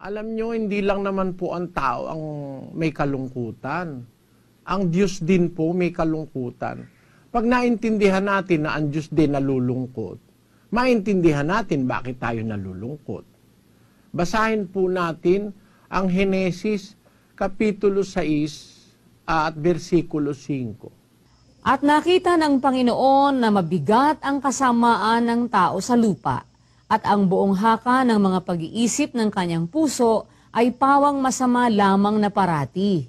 Alam nyo, hindi lang naman po ang tao ang may kalungkutan. Ang Diyos din po may kalungkutan. Pag naintindihan natin na ang Diyos din nalulungkot, maintindihan natin bakit tayo nalulungkot. Basahin po natin ang Henesis Kapitulo 6 at versikulo 5. At nakita ng Panginoon na mabigat ang kasamaan ng tao sa lupa at ang buong haka ng mga pag-iisip ng kanyang puso ay pawang masama lamang na parati.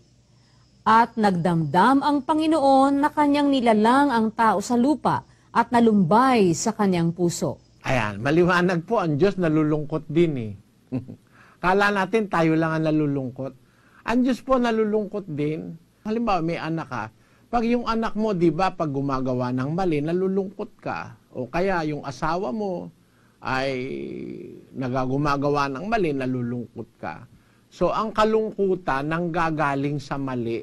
At nagdamdam ang Panginoon na kanyang nilalang ang tao sa lupa at nalumbay sa kanyang puso. Ayan, maliwanag po ang Diyos nalulungkot din eh. Kala natin tayo lang ang nalulungkot. Ang Diyos po nalulungkot din. Halimbawa may anak ka, pag yung anak mo, di ba, pag gumagawa ng mali, nalulungkot ka. O kaya yung asawa mo, ay nagagumagawa ng mali, nalulungkot ka. So, ang kalungkutan nang gagaling sa mali,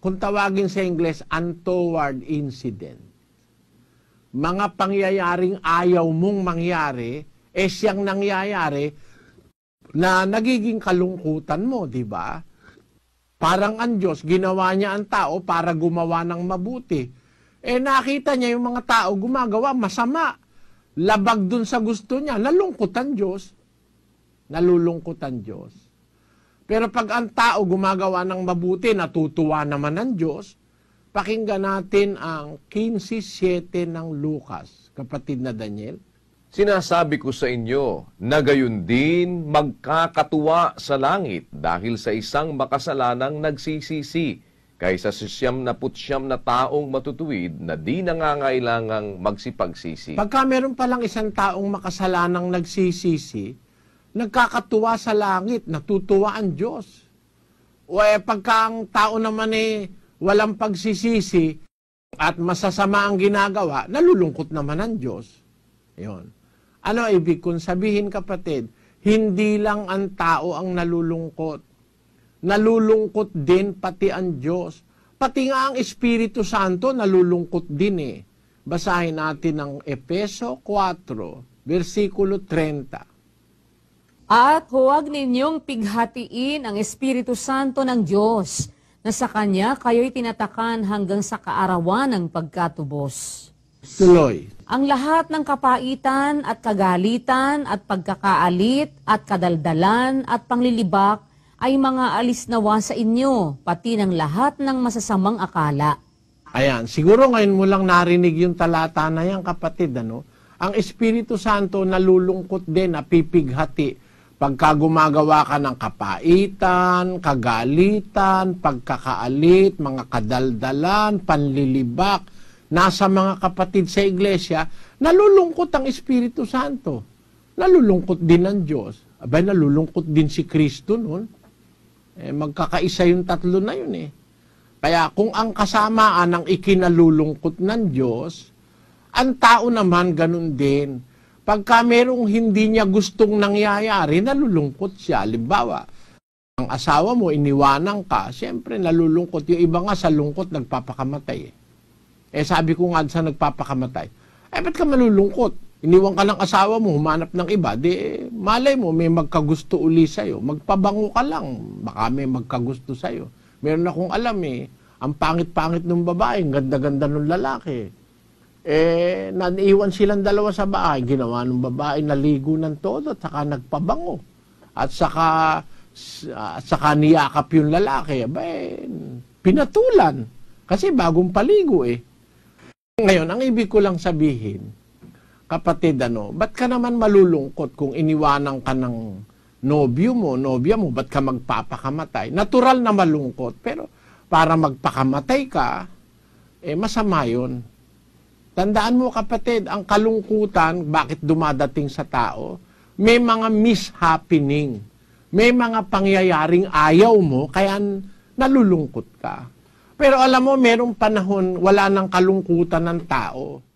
kung tawagin sa Ingles, untoward incident. Mga pangyayaring ayaw mong mangyari, eh siyang nangyayari na nagiging kalungkutan mo, di ba? Parang ang Diyos, ginawa niya ang tao para gumawa ng mabuti. Eh nakita niya yung mga tao gumagawa masama labag dun sa gusto niya, nalungkot ang Diyos. Nalulungkot ang Diyos. Pero pag ang tao gumagawa ng mabuti, natutuwa naman ang Diyos, pakinggan natin ang 15.7 ng Lucas, kapatid na Daniel. Sinasabi ko sa inyo na gayon din magkakatuwa sa langit dahil sa isang makasalanang nagsisisi kaysa sa siyam na putsyam na taong matutuwid na di nangangailangang magsipagsisi. Pagka meron palang isang taong makasalanang nagsisisi, nagkakatuwa sa langit, natutuwa ang Diyos. O eh, pagka ang tao naman eh, walang pagsisisi at masasama ang ginagawa, nalulungkot naman ang Diyos. Yun. Ano ibig kong sabihin kapatid? Hindi lang ang tao ang nalulungkot nalulungkot din pati ang Diyos. Pati nga ang Espiritu Santo nalulungkot din eh. Basahin natin ang Epeso 4, versikulo 30. At huwag ninyong pighatiin ang Espiritu Santo ng Diyos, na sa Kanya kayo'y tinatakan hanggang sa kaarawan ng pagkatubos. Tuloy. Ang lahat ng kapaitan at kagalitan at pagkakaalit at kadaldalan at panglilibak ay mga alis nawa sa inyo, pati ng lahat ng masasamang akala. Ayan, siguro ngayon mo lang narinig yung talata na yan, kapatid. Ano? Ang Espiritu Santo nalulungkot din, napipighati. Pagka gumagawa ka ng kapaitan, kagalitan, pagkakaalit, mga kadaldalan, panlilibak, nasa mga kapatid sa iglesia, nalulungkot ang Espiritu Santo. Nalulungkot din ang Diyos. Abay, nalulungkot din si Kristo noon. Eh, magkakaisa yung tatlo na yun eh. Kaya kung ang kasamaan ang ikinalulungkot ng Diyos, ang tao naman ganun din. Pagka merong hindi niya gustong nangyayari, nalulungkot siya. Halimbawa, ang asawa mo, iniwanan ka, siyempre nalulungkot. Yung iba nga sa lungkot, nagpapakamatay. Eh, eh sabi ko nga sa nagpapakamatay, eh ba't ka malulungkot? Iniwan ka ng asawa mo, humanap ng iba, di malay mo, may magkagusto uli sa'yo. Magpabango ka lang, baka may magkagusto sa'yo. Meron akong alam eh, ang pangit-pangit ng babae, ganda-ganda ng lalaki. Eh, naniiwan silang dalawa sa bahay. Ginawa ng babae, naligo ng todo, at saka nagpabango. At saka, ah, at saka niyakap yung lalaki. Aba, eh, pinatulan. Kasi bagong paligo eh. Ngayon, ang ibig ko lang sabihin, kapatid, ano, ba't ka naman malulungkot kung iniwanan ka ng nobyo mo, nobya mo, ba't ka magpapakamatay? Natural na malungkot, pero para magpakamatay ka, eh masama yun. Tandaan mo kapatid, ang kalungkutan, bakit dumadating sa tao, may mga mishappening, may mga pangyayaring ayaw mo, kaya nalulungkot ka. Pero alam mo, merong panahon, wala nang kalungkutan ng tao.